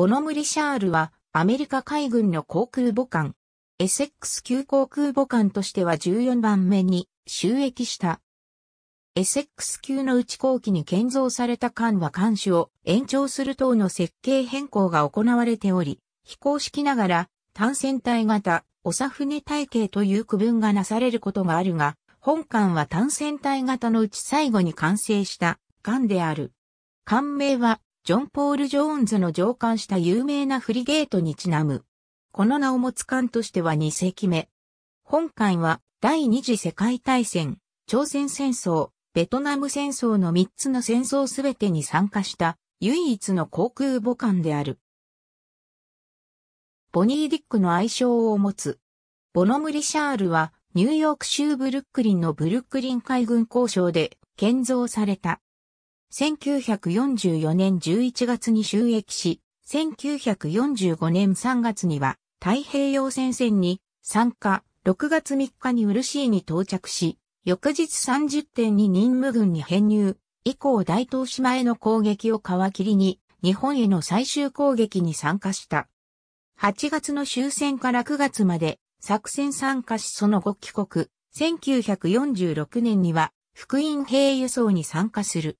ボノム・リシャールは、アメリカ海軍の航空母艦、エセックス級航空母艦としては14番目に収益した。エセックス級の内後期に建造された艦は艦首を延長する等の設計変更が行われており、非公式ながら単船体型、長船体系という区分がなされることがあるが、本艦は単船体型のうち最後に完成した艦である。艦名はジョン・ポール・ジョーンズの上官した有名なフリゲートにちなむ。この名を持つ艦としては2隻目。本艦は第二次世界大戦、朝鮮戦争、ベトナム戦争の3つの戦争すべてに参加した唯一の航空母艦である。ボニー・ディックの愛称を持つ。ボノム・リシャールはニューヨーク州ブルックリンのブルックリン海軍交渉で建造された1944年11月に収益し、1945年3月には太平洋戦線に参加、6月3日にーに到着し、翌日30点に任務軍に編入、以降大東島への攻撃を皮切りに、日本への最終攻撃に参加した。8月の終戦から9月まで作戦参加しその後帰国、1946年には福音兵輸送に参加する。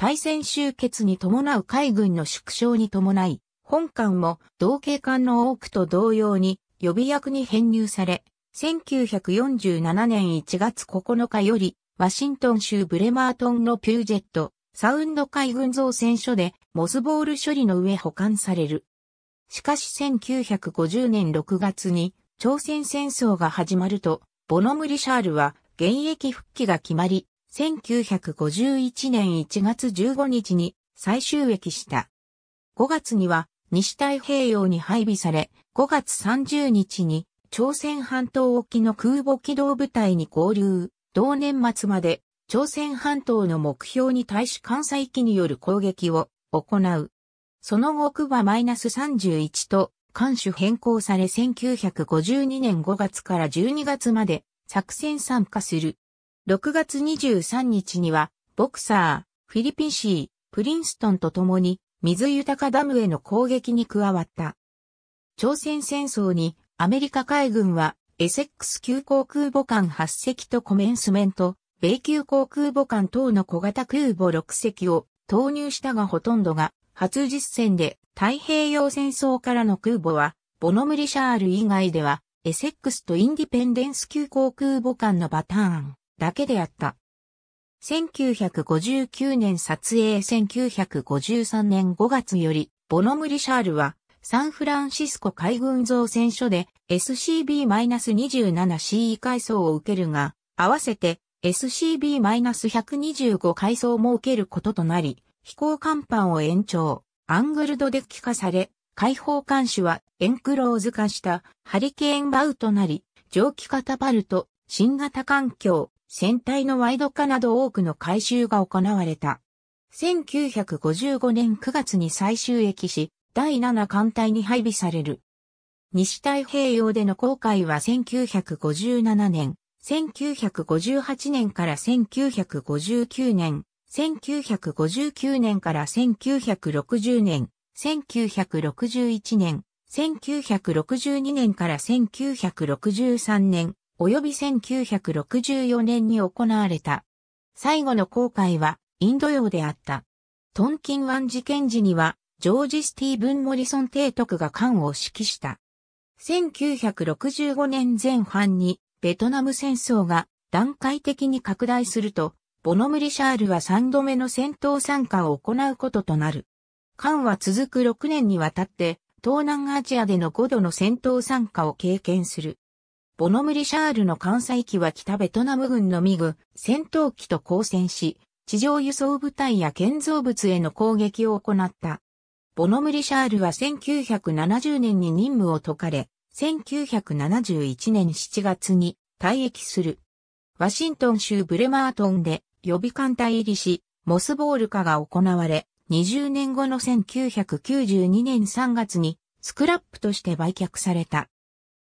対戦終結に伴う海軍の縮小に伴い、本艦も同系艦の多くと同様に予備役に編入され、1947年1月9日より、ワシントン州ブレマートンのピュージェット、サウンド海軍造船所でモスボール処理の上保管される。しかし1950年6月に朝鮮戦争が始まると、ボノム・リシャールは現役復帰が決まり、1951年1月15日に最終駅した。5月には西太平洋に配備され、5月30日に朝鮮半島沖の空母機動部隊に合流、同年末まで朝鮮半島の目標に対し関西機による攻撃を行う。その後クバ -31 と艦首変更され1952年5月から12月まで作戦参加する。6月23日には、ボクサー、フィリピンシー、プリンストンと共に、水豊かダムへの攻撃に加わった。朝鮮戦争に、アメリカ海軍は、エセックス級航空母艦8隻とコメンスメント、米級航空母艦等の小型空母6隻を投入したがほとんどが、初実戦で太平洋戦争からの空母は、ボノムリシャール以外では、エセックスとインディペンデンス級航空母艦のパターン。だけであった。1959年撮影1953年5月より、ボノム・リシャールは、サンフランシスコ海軍造船所で SCB-27CE 階層を受けるが、合わせて SCB-125 階層も受けることとなり、飛行甲板を延長、アングルドデッキ化され、開放監視はエンクローズ化したハリケーンバウとなり、蒸気カタパルト、新型環境、船体のワイド化など多くの改修が行われた。1955年9月に最終駅し、第7艦隊に配備される。西太平洋での航海は1957年、1958年から1959年、1959年から1960年、1961年、1962年から1963年、及び1964年に行われた。最後の航海はインド洋であった。トンキン湾事件時には、ジョージ・スティーブン・モリソン提督が艦を指揮した。1965年前半にベトナム戦争が段階的に拡大すると、ボノムリシャールは3度目の戦闘参加を行うこととなる。艦は続く6年にわたって、東南アジアでの5度の戦闘参加を経験する。ボノムリシャールの艦載機は北ベトナム軍のミグ、戦闘機と交戦し、地上輸送部隊や建造物への攻撃を行った。ボノムリシャールは1970年に任務を解かれ、1971年7月に退役する。ワシントン州ブレマートンで予備艦隊入りし、モスボール化が行われ、20年後の1992年3月にスクラップとして売却された。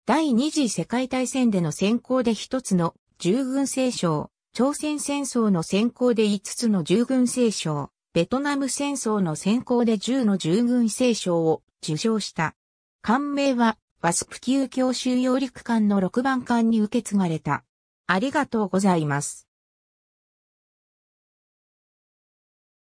第二次世界大戦での先行で一つの従軍聖章、朝鮮戦争の先行で五つの従軍聖章、ベトナム戦争の先行で十の従軍聖章を受賞した。艦名は、ワスプ級教収揚陸艦の6番艦に受け継がれた。ありがとうございます。